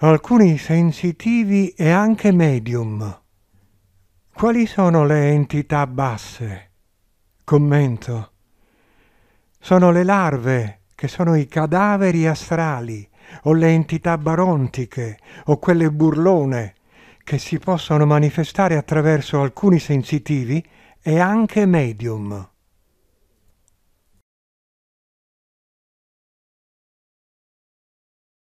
alcuni sensitivi e anche medium. Quali sono le entità basse? Commento. Sono le larve, che sono i cadaveri astrali, o le entità barontiche, o quelle burlone, che si possono manifestare attraverso alcuni sensitivi e anche medium.